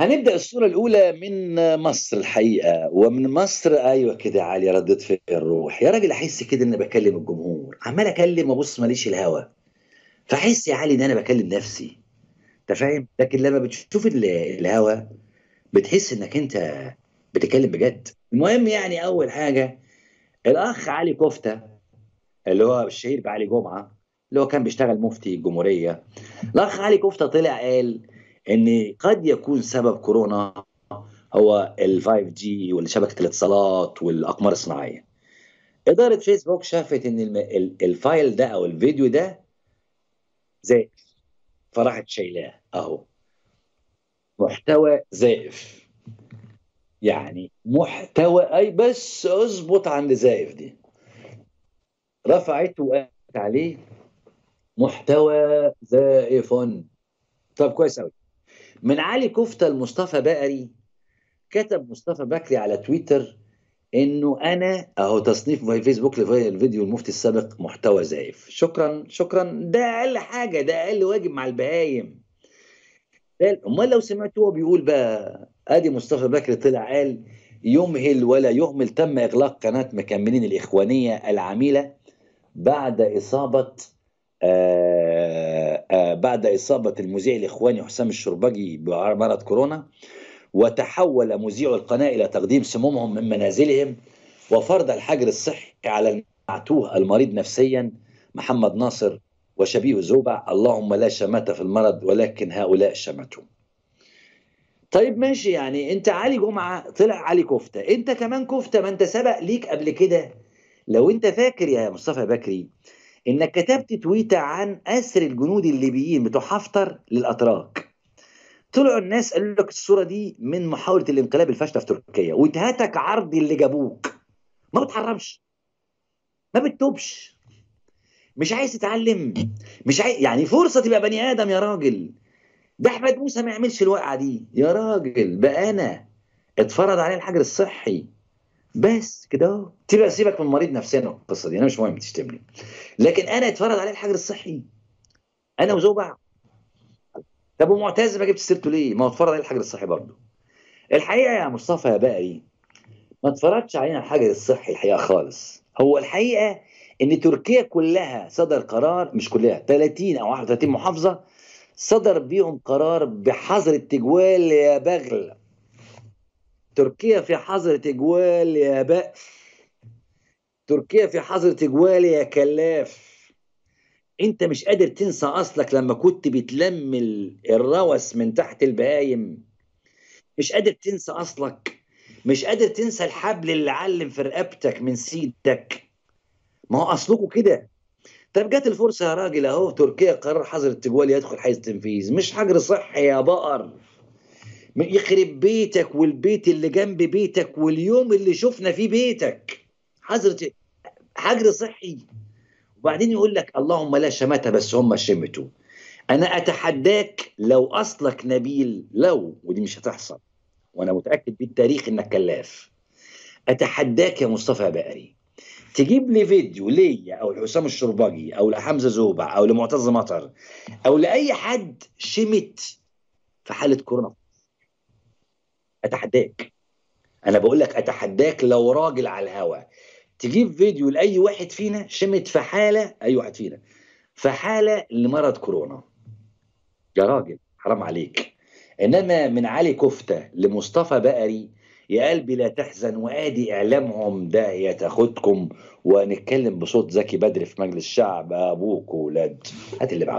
هنبدا الصوره الاولى من مصر الحقيقه ومن مصر ايوه كده علي ردت في الروح يا راجل احس كده اني بكلم الجمهور عمال اكلم ابص ماليش الهوا فاحس يا علي ان انا بكلم نفسي انت فاهم لكن لما بتشوف الهوا بتحس انك انت بتتكلم بجد المهم يعني اول حاجه الاخ علي كفته اللي هو الشهير بعلي جمعه اللي هو كان بيشتغل مفتي الجمهوريه الاخ علي كفته طلع قال ان قد يكون سبب كورونا هو ال 5 جي والشبكه الاتصالات والاقمار الصناعيه اداره فيسبوك شافت ان الفايل ده او الفيديو ده زائف فراحت شايلاه اهو محتوى زائف يعني محتوى اي بس اظبط عند زائف دي رفعت وقالت عليه محتوى زائف طب كويس قوي من علي كفته لمصطفى بقري كتب مصطفى بكري على تويتر انه انا اهو تصنيف في فيسبوك لفيديو المفتي السابق محتوى زائف شكرا شكرا ده اقل حاجه ده اقل واجب مع البهايم امال لو سمعت هو بيقول بقى ادي مصطفى بكري طلع قال يمهل ولا يهمل تم اغلاق قناه مكملين الاخوانيه العميله بعد اصابه آه آه، بعد إصابة المذيع الإخواني حسام الشربجي بمرض كورونا وتحول مذيع القناة إلى تقديم سمومهم من منازلهم وفرض الحجر الصحي على المعتوه المريض نفسيا محمد ناصر وشبيه زوبع اللهم لا شماتة في المرض ولكن هؤلاء شمتهم طيب ماشي يعني انت علي جمعة طلع علي كفتة انت كمان كفتة ما انت سبق ليك قبل كده لو انت فاكر يا مصطفى بكري انك كتبت تويته عن اسر الجنود الليبيين بتوع حفتر للاتراك طلعوا الناس قالوا لك الصوره دي من محاوله الانقلاب الفاشله في تركيا واتهاتك عرض اللي جابوك ما بتحرمش ما بتتوبش مش عايز تتعلم مش عايز يعني فرصه تبقى بني ادم يا راجل ده احمد موسى ما يعملش الوقعه دي يا راجل بقى انا اتفرض عليه الحجر الصحي بس كده تبقى سيبك من مريض نفسنا القصه دي انا مش مهم تشتمني لكن انا اتفرض عليه الحجر الصحي انا وزوجي طب ومعتز ما جبتش سيرته ليه؟ ما هو اتفرض عليه الحجر الصحي برضه الحقيقه يا مصطفى يا ايه؟ ما اتفرضش علينا الحجر الصحي الحقيقه خالص هو الحقيقه ان تركيا كلها صدر قرار مش كلها 30 او 31 محافظه صدر بيهم قرار بحظر التجوال يا بغل تركيا في حظر تجوال يا بأس تركيا في حظر تجوال يا كلاف انت مش قادر تنسى اصلك لما كنت بتلم الروس من تحت البهايم مش قادر تنسى اصلك مش قادر تنسى الحبل اللي علم في رقبتك من سيدك ما هو اصلكوا كده طب جت الفرصه يا راجل اهو تركيا قرار حظر التجوال يدخل حيز التنفيذ مش حجر صحي يا بقر يخرب بيتك والبيت اللي جنب بيتك واليوم اللي شفنا فيه بيتك حجر حجر صحي وبعدين يقول لك اللهم لا شماتة بس هم شمتوا أنا أتحداك لو أصلك نبيل لو ودي مش هتحصل وأنا متأكد بالتاريخ إنك كلاف أتحداك يا مصطفى بقري تجيب لي فيديو ليا او لحسام الشربجي او لحمزه زوبع او لمعتز مطر او لاي حد شمت في حاله كورونا اتحداك انا بقول لك اتحداك لو راجل على الهوا تجيب فيديو لاي واحد فينا شمت في حاله اي واحد فينا في حاله لمرض كورونا يا راجل حرام عليك انما من علي كفته لمصطفى بقري يا قلبي لا تحزن وادي اعلامهم ده يتاخدكم ونتكلم بصوت زكي بدر في مجلس الشعب ابوك ولاد هات اللي بعده